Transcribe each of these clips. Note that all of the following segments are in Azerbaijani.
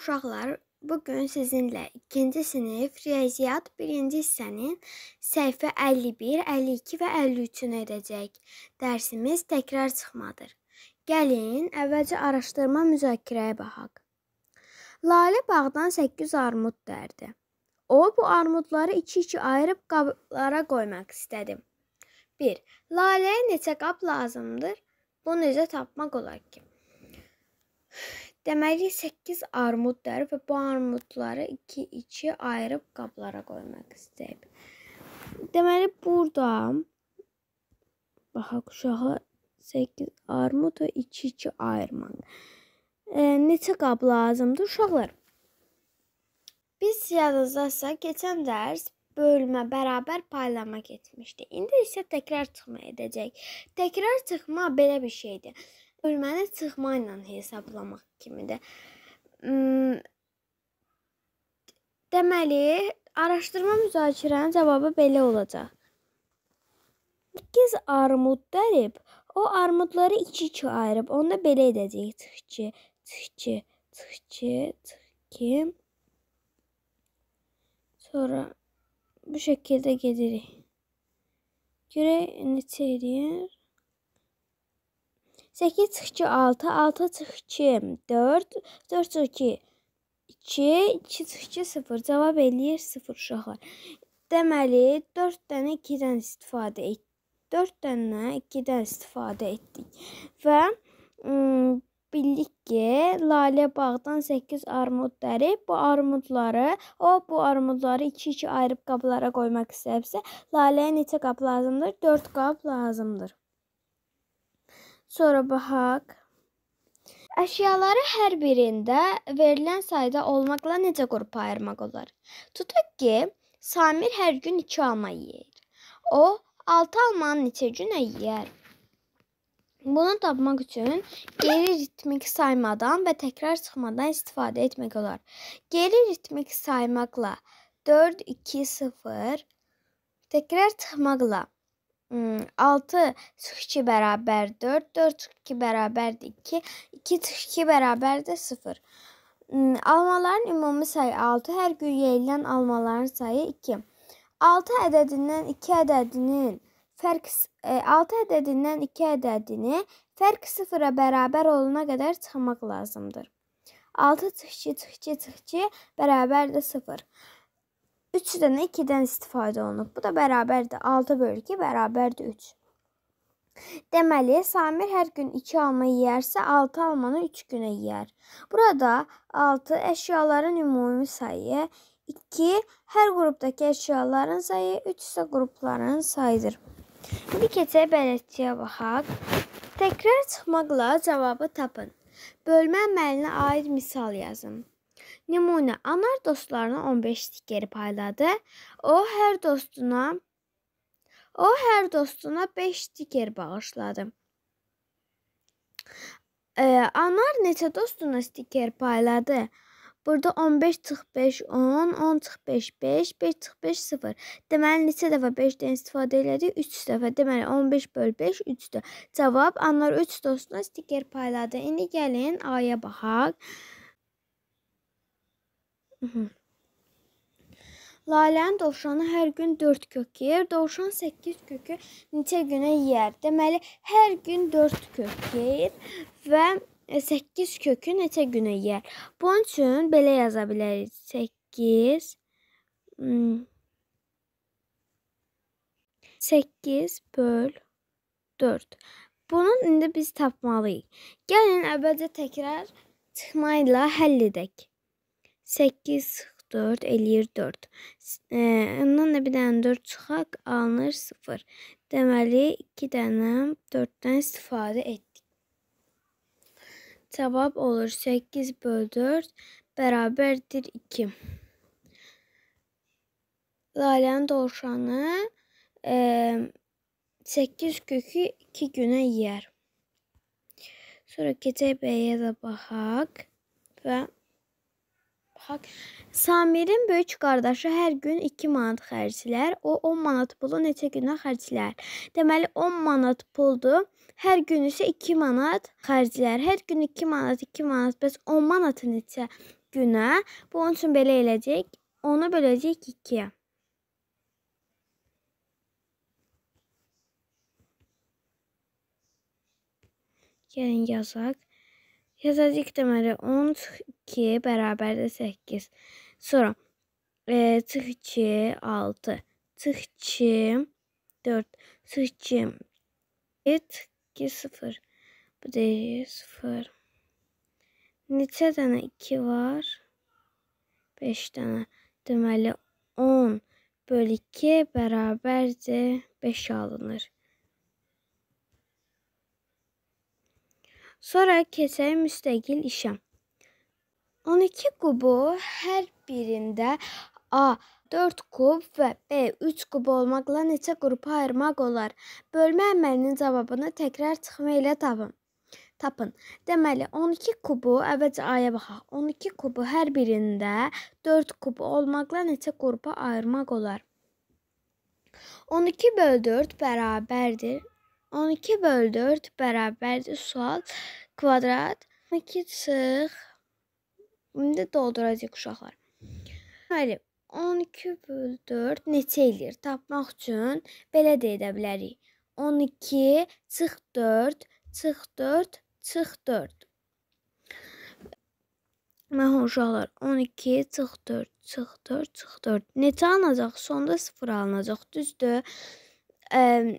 Salam uşaqlar. Bu gün sizinlə 2-ci sinif riyaziyyat 1-ci hissənin səhifə 51, 52 və 53-ünü edəcək. Dərsimiz təkrar çıxmadır. Gəlin, əvvəlcə araşdırma müzakirəyə baxaq. Lalə bağdan 8 armud dərdi. O bu armudları 2-2 ayırıb qablara qoymaq istədi. 1. Laləyə neçə qab lazımdır? Bunu necə tapmaq olar ki? Deməli 8 armuddur və bu armudları 2-2 ayırıb qablara qoymaq istəyib. Deməli burada baxaq uşağa 8 armudu 2-2 ayırmaq. E, neçə qab lazımdır uşaqlar? Biz yadınızdasa keçən dərs bölmə, bərabər paylama getmişdi. İndi isə təkrar çıxma edəcək. Təkrar çıxma belə bir şeydir bölməni çıxma ilə hesablamaq kimidir. Hmm. Deməli, araşdırma müzakirənin cavabı belə olacaq. 8 armud dərib, o armudları 2-2 ayırıb, onda belə edəcəyik. Çıxçı, çıxçı, çıxçı, çıxçı. Sonra bu şəkildə gedirik. Görək neçə eləyir. 8 çıx 2 6, 6 çıx 2 4, 4 çıx 2 2, 2 çıx 2 0. Cavab eləyir 0 uşaqlar. Deməli 4 dənə 2-dən istifadə etdik. 4 dənə 2-dən istifadə etdik. Və ım, bildik ki, Lalə bağdan 8 armud dərib. Bu armudları, o bu armudları 2-2 ayrı qablara qoymaq istəyirsə, Laləyə neçə qab lazımdır? 4 qab lazımdır sonra baxaq. Əşyaları hər birində verilən sayda olmaqla necə qrupa ayırmaq olar? Tutaq ki, Samir hər gün 2 alma yeyir. O 6 almanı neçə günə yeyər? Bunu tapmaq üçün geri ritmik saymadan və təkrar çıxmadan istifadə etmək olar. Geri ritmik saymaqla 4 2 0 təkrar çıxmaqla 6 çıx 2 bərabər 4, 4 çıx 2 bərabərdir 2, 2 çıx 2 bərabərdir 0. Almaların ümumi sayı 6, hər gün yeyilən almaların sayı 2. 6 ədədindən 2 ədədinin fərq 6 ədədindən e, 2 ədədini fərq 0-a bərabər olana qədər çıxmaq lazımdır. 6 çıx 2 çıx 2 çıx 2 bərabərdir 0. 3-dən 2-dən istifadə olunub. Bu da bərabərdir 6 bölgü bərabərdir 3. Deməli, Samir hər gün 2 alma yeyərsə, 6 almanı 3 günə yeyər. Burada 6 əşyaların ümumi sayı, 2 hər qrupdakı əşyaların sayı, 3 isə qrupların sayıdır. İndi keçək bələdçiyə baxaq. Təkrar çıxmaqla cavabı tapın. Bölmə əməlinə aid misal yazın. Nümunə: Anar dostlarına 15 stiker payladı. O hər dostuna O hər dostuna 5 stiker bağışladı. E, Anar neçə dostuna stiker payladı? Burada 15 çıx 5 10, 10 çıx 5 5, 5 çıx 5 0. Deməli neçə dəfə 5-dən istifadə elədik? 3 dəfə. Deməli 15 böl 5 3-dür. Cavab: Anar 3 dostuna stiker payladı. İndi gəlin A-ya baxaq. Lalənin dovşanı hər gün 4 kök yeyir. Dovşan 8 kökü neçə günə yeyər? Deməli, hər gün 4 kök yeyir və 8 e, kökü neçə günə yeyər? Bunun üçün belə yaza bilərik. 8 8 hmm, böl 4. Bunun indi biz tapmalıyıq. Gəlin əvvəlcə təkrar çıxma ilə həll edək. 8 4 eləyir 4. E, ondan da bir dənə 4 çıxaq, alınır 0. Deməli 2 dənə 4-dən istifadə etdik. Cavab olur 8 böl 4 bərabərdir 2. Lalənin dovşanı e, 8 kökü 2 günə yeyər. Sonra keçək bəyə də baxaq və Samirin böyük qardaşı hər gün 2 manat xərclər. O 10 manat pulu neçə günə xərclər? Deməli 10 manat puldur. Hər gün isə 2 manat xərclər. Hər gün 2 manat, 2 manat. Bəs 10 manatı neçə günə? Bu onun üçün belə eləcək. Onu böləcək 2-yə. Gəlin yazaq. Yazacak temeli 12 beraber de 8. Sonra e, tıkçı 6. Tıkçı 4. Tıkçı 2 0. Bu değil 0. Neçə dənə 2 var? 5 tane demeli 10 bölü 2 bərabərdir 5 alınır. Sonra keçək müstəqil işə. 12 qubu hər birində A 4 kub və B 3 kub olmaqla neçə qrupa ayırmaq olar? Bölmə əməlinin cavabını təkrar çıxma ilə tapın. Tapın. Deməli 12 kubu əvvəlcə A-ya baxaq. 12 kubu hər birində 4 kub olmaqla neçə qrupa ayırmaq olar? 12 böl 4 bərabərdir 12 böldür bərabərdir sual kvadrat 2 çıx. İndi dolduracağıq uşaqlar. Bəli, 12 böldür neçə eləyir? Tapmaq üçün belə də edə bilərik. 12 çıx 4 çıx 4 çıx 4. Mənim uşaqlar 12 çıx 4 çıx 4 çıx 4. Neçə alınacaq? Sonda 0 alınacaq, düzdür? Ə,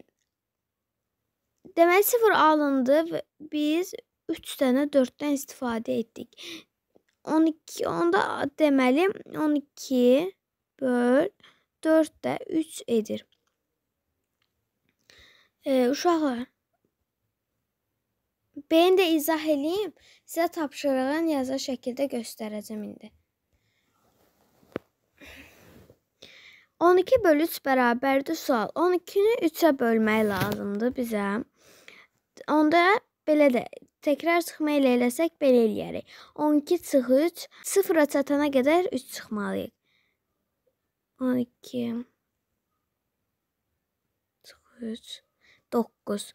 Deməli 0 alındı və biz 3 dənə 4-dən istifadə etdik. 12 onda deməli 12 böl 4 də 3 edir. E, uşaqlar Beni də izah eləyim. Sizə tapşırığın yazı şəkildə göstərəcəm indi. 12 bölü 3 bərabərdir sual. 12-ni 3-ə bölmək lazımdır bizə. Onda belə də təkrar çıxma elə eləsək belə eləyərik. 12 çıx 3 sıfıra çatana qədər 3 çıxmalıyıq. 12 çıx 3 9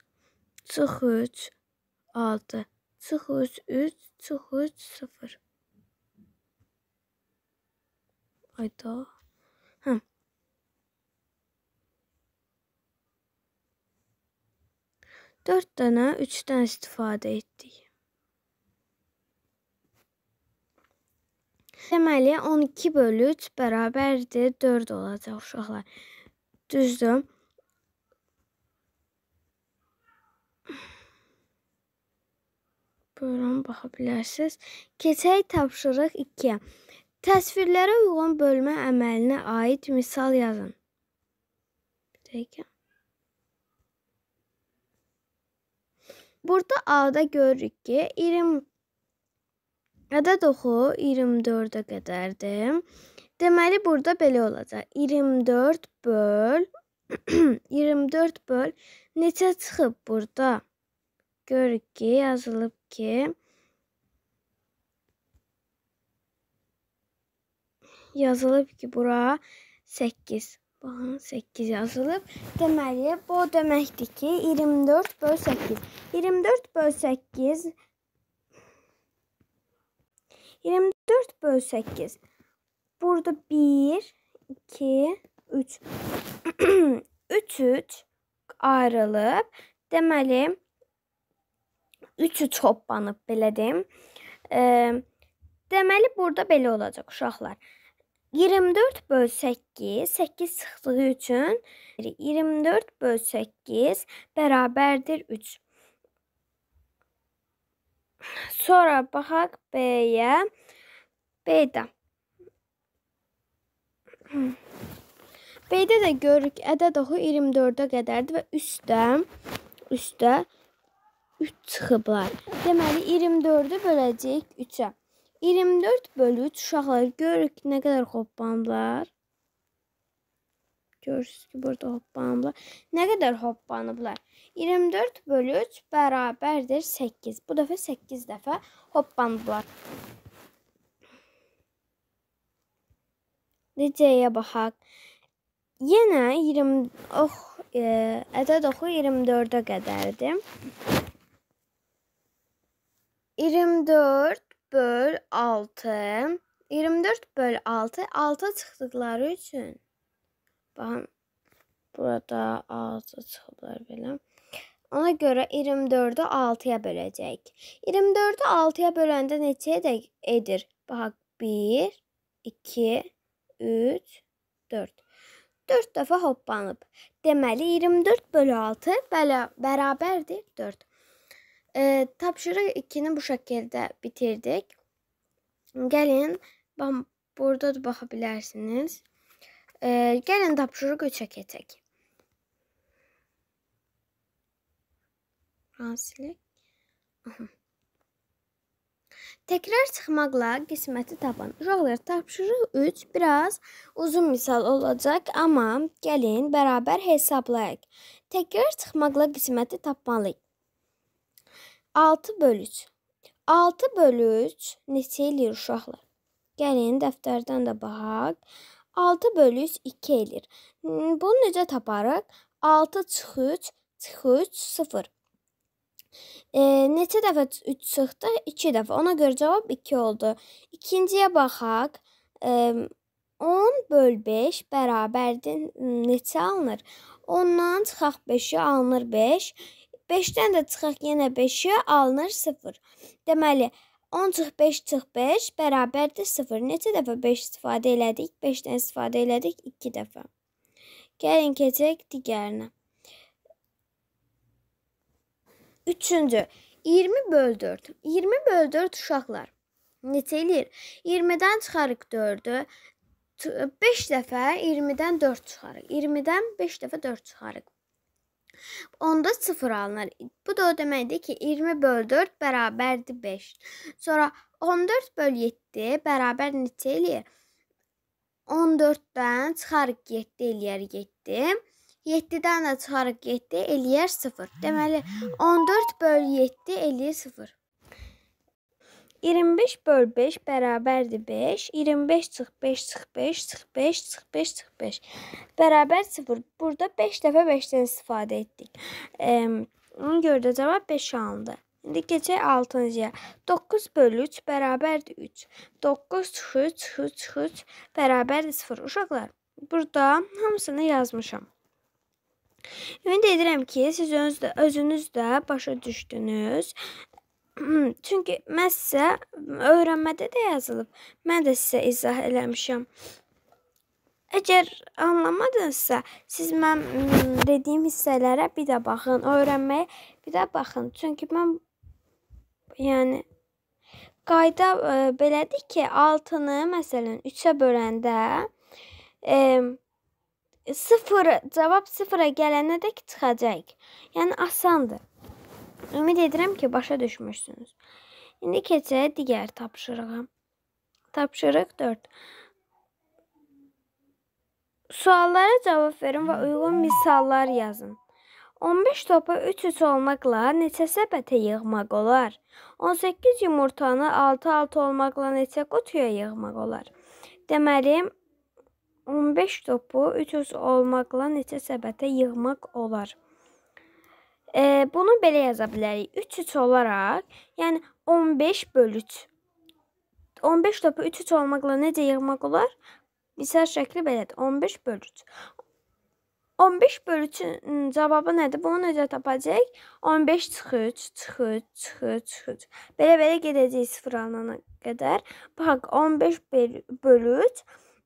çıx 3 6 çıx 3 3 çıx 3 0 Ayda. Hə. 4 dənə 3-dən istifadə etdik. Deməli 12 bölü 3 bərabərdir 4 olacaq uşaqlar. Düzdür? Buyurun, baxa bilərsiniz. Keçək tapşırıq 2-yə. Təsvirlərə uyğun bölmə əməlinə aid misal yazın. Bir dəqiqə. Burada A-da görürük ki, 20 ədəd oxu 24-ə qədərdir. Deməli, burada belə olacaq. 24 böl 24 böl neçə çıxıb burada? Görürük ki, yazılıb ki, yazılıb ki, bura 8. Baxın 8 yazılıb. Deməli bu deməkdir ki 24 böl 8. 24 böl 8 24 böl 8. Burada 1 2 3 3 3 ayrılıb. Deməli 3-ü çoplanıb belə deyim. E, deməli burada belə olacaq uşaqlar. 24 böl 8, 8 çıxdığı üçün 24 böl 8 bərabərdir 3. Sonra baxaq B-yə. B-də. B-də də görürük ədəd oxu 24-ə qədərdir və üstdə üstdə 3 çıxıblar. Deməli 24-ü böləcəyik 3-ə. 24 bölü 3 uşaqlar görürük ki, nə qədər hoppanıblar. Görürsünüz ki, burada hoppanıblar. Nə qədər hoppanıblar? 24 bölü 3 bərabərdir 8. Bu dəfə 8 dəfə hoppanıblar. Necəyə baxaq. Yenə 20 ox e, ədəd oxu 24-ə qədərdir. 24 böl 6 24 böl 6 6 çıxdıqları üçün baxın burada 6 çıxıblar belə. Ona görə 24-ü 6-ya böləcək. 24-ü 6-ya böləndə neçəyə də edir? Bax 1 2 3 4. 4 dəfə hoppanıb. Deməli 24 bölü 6 bələ, bərabərdir 4. E, tapşırıq 2-ni bu şəkildə bitirdik. Gəlin, burada da baxa bilərsiniz. E, gəlin tapşırıq 3-ə keçək. Hansilik? Aha. Təkrar çıxmaqla qisməti tapan. Uşaqlar, tapşırıq 3 biraz uzun misal olacaq, amma gəlin bərabər hesablayaq. Təkrar çıxmaqla qisməti tapmalıyıq. 6 bölü 3. 6 bölü 3 neçə eləyir uşaqlar? Gəlin dəftərdən də baxaq. 6 bölü 3 2 eləyir. Bunu necə taparıq? 6 çıxı 3 çıxı 3 0. E, neçə dəfə 3 çıxdı? 2 dəfə. Ona görə cavab 2 oldu. İkinciyə baxaq. E, 10 böl 5 bərabərdir. Neçə alınır? 10-dan çıxaq 5-i alınır 5. 5-dən də çıxaq yenə 5-i alınır 0. Deməli 10 çıx 5 çıx 5 bərabərdir 0. Neçə dəfə 5 istifadə elədik? 5-dən istifadə elədik 2 dəfə. Gəlin keçək digərinə. Üçüncü, 20 böl 4. 20 böl 4 uşaqlar. Neçə eləyir? 20-dən çıxarıq 4-ü. 5 dəfə 20-dən 4 çıxarıq. 20-dən 5 dəfə 4 çıxarıq. Onda 0 alınır. Bu da o deməkdir ki, 20 böl 4 bərabərdir 5. Sonra 14 böl 7 bərabər neçə eləyir? 14-dən çıxarıq 7 eləyər 7. 7-dən də çıxarıq 7 eləyər 0. Deməli 14 böl 7 eləyir 0. 25 böl 5 bərabərdir 5. 25 çıx 5 çıx 5 çıx 5 çıx 5 çıx 5. Bərabər 0. Burada 5 dəfə 5-dən istifadə etdik. E, ona görə də cavab 5 alındı. İndi keçək 6-cıya. 9 bölü 3 bərabərdir 3. 9 çıxı çıxı çıxı bərabərdir 0. Uşaqlar, burada hamısını yazmışam. Ümid edirəm ki, siz özünüz də, özünüz də başa düşdünüz. Çünki mən sizə öyrənmədə də yazılıb. Mən də sizə izah eləmişəm. Əgər anlamadınızsa, siz mən hmm, dediyim hissələrə bir də baxın, öyrənməyə bir də baxın. Çünki mən yəni qayda ə, e, belədir ki, 6-nı məsələn 3-ə böləndə ə, e, 0 cavab 0-a gələnədək çıxacaq. Yəni asandır. Ümid edirəm ki, başa düşmüşsünüz. İndi keçək digər tapşırığa. Tapşırıq 4. Suallara cavab verin və uyğun misallar yazın. 15 topa 3-3 olmaqla neçə səbətə yığmaq olar? 18 yumurtanı 6-6 olmaqla neçə qutuya yığmaq olar? Deməli, 15 topu 300 olmaqla neçə səbətə yığmaq olar? E, bunu belə yaza bilərik. 3-3 olaraq, yəni 15 bölüç. 15 topu 3-3 olmaqla necə yığmaq olar? Misal şəkli belədir. 15 bölüç. 15 bölüçün cavabı nədir? Bunu necə tapacağıq? 15 çıxıç, çıxıç, çıxıç, çıxıç. Belə-belə gedəcəyik sıfırlanana qədər. Bax 15 bölüç. Böl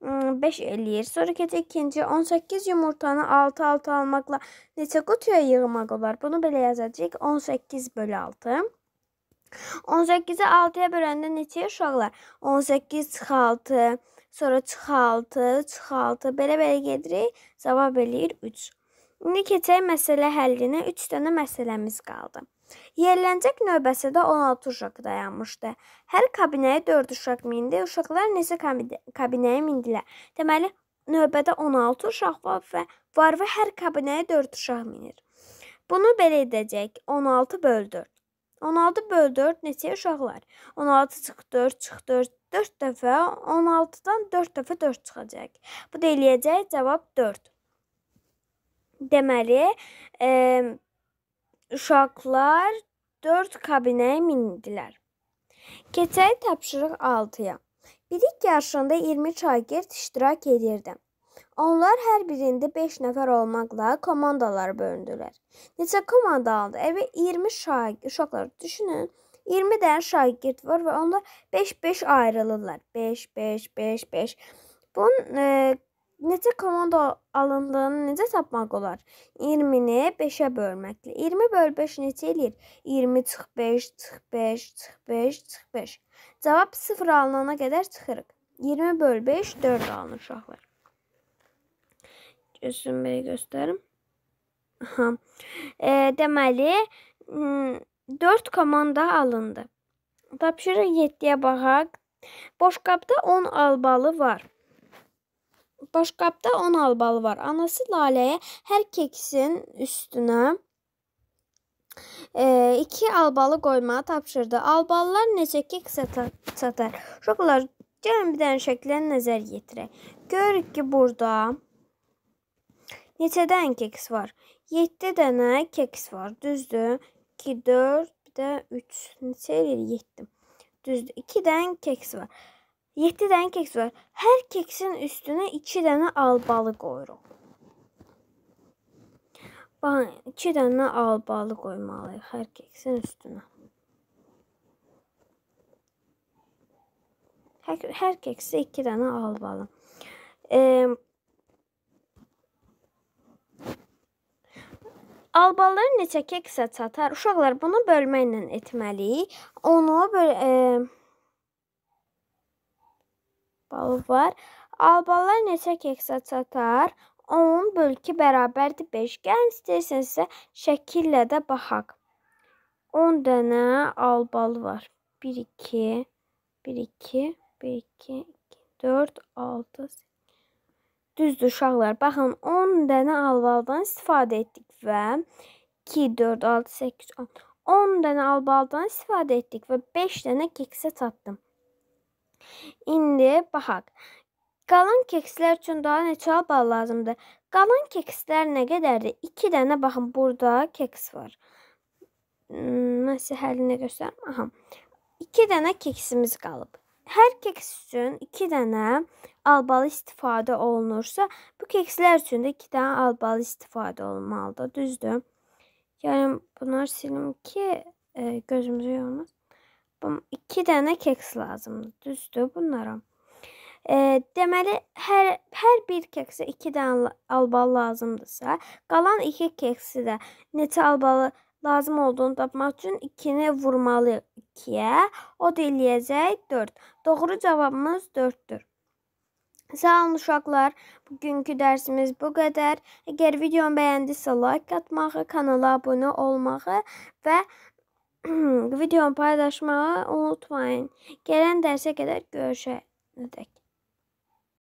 5 eləyir. Sonra keçək ikinci 18 yumurtanı 6-6 almaqla neçə qutuya yığmaq olar? Bunu belə yazacağıq. 18 bölü 6. 18-i 6-ya böləndə neçəyə uşaqlar? 18 çıxı 6, sonra çıxı 6, çıxı 6. Belə-belə gedirik. Cavab eləyir 3. İndi keçək məsələ həllinə. 3 dənə məsələmiz qaldı. Yerlənəcək növbəsi də 16 uşaq dayanmışdı. Hər kabinəyə 4 uşaq mindi. Uşaqlar neçə kabinəyə mindilər? Deməli, növbədə 16 uşaq var və var və hər kabinəyə 4 uşaq minir. Bunu belə edəcək. 16 böl 4. 16 böl 4 neçə uşaqlar? 16 çıx 4 çıx 4 4 dəfə 16-dan 4 dəfə 4 çıxacaq. Bu da eləyəcək cavab 4. Deməli, e, Uşaqlar dörd kabinəyə mindilər. Keçək tapşırıq 6-ya. Bilik yarışında 20 şagird iştirak edirdi. Onlar hər birində 5 nəfər olmaqla komandalara bölündülər. Neçə komanda aldı? Evə 20 şagird, uşaqlar düşünün. 20 dənə şagird var və onlar 5-5 ayrılırlar. 5 5 5 5. Bunun e, necə komanda alındığını necə tapmaq olar? 20-ni 5-ə bölməklə. 20 böl 5 neçə eləyir? 20 çıx 5, çıx 5, çıx 5, çıx 5. Cavab 0 alınana qədər çıxırıq. 20 böl 5 4 alınır uşaqlar. Gözüm belə göstərim. Aha. E, deməli 4 komanda alındı. Tapşırıq 7-yə baxaq. Boş qabda 10 albalı var başqabda 10 albalı var. Anası Laləyə hər keksin üstünə e, iki albalı qoymağı tapşırdı. Albalılar necə kek satar? Uşaqlar, gəlin bir dənə şəklə nəzər yetirək. Görürük ki, burada neçə dənə keks var? 7 dənə keks var, düzdür? 2 4 bir də 3 neçə eləyir? 7. Düzdür. 2 dənə keks var. 7 dənə keks var. Hər keksin üstünə 2 dənə albalı qoyuruq. Bax, 2 dənə albalı qoymalıyıq hər keksin üstünə. Hər, hər keksə 2 dənə albalı. E, albaları neçə keksə çatar? Uşaqlar bunu bölməklə etməliyik. Onu böl e, albalı var. Albalar neçə keksə çatar? 10 bölgü bərabərdir 5. Gəlin istəyirsinizsə şəkillə də baxaq. 10 dənə albalı var. 1, 2, 1, 2, 1, 2, 2 4, 6, 8. Düzdür uşaqlar. Baxın 10 dənə albalıdan istifadə etdik və 2, 4, 6, 8, 10. 10 dənə albalıdan istifadə etdik və 5 dənə keksə çatdım. İndi baxaq. Qalan kekslər üçün daha neçə bal lazımdır? Qalan kekslər nə qədərdir? 2 dənə baxın burada keks var. Hmm, mən sizə həllini göstərim. Aha. 2 dənə keksimiz qalıb. Hər keks üçün 2 dənə albalı istifadə olunursa, bu kekslər üçün də 2 dənə albalı istifadə olmalıdır, düzdür? Yəni bunlar silim ki, e, gözümüzə yorulmaz iki dənə keks lazımdır. Düzdür bunlara. E, deməli hər hər bir keksə 2 dənə albal lazımdırsa, qalan 2 keksi də neçə albalı lazım olduğunu tapmaq üçün 2-ni vurmalıyıq 2-yə. O da eləyəcək 4. Doğru cavabımız 4-dür. Sağ olun uşaqlar. Bugünkü dərsimiz bu qədər. Əgər videomu bəyəndisə, like atmağı, kanala abunə olmağı və Videomu paylaşmağı unutmayın. Gələn dərsə qədər görüşənədək.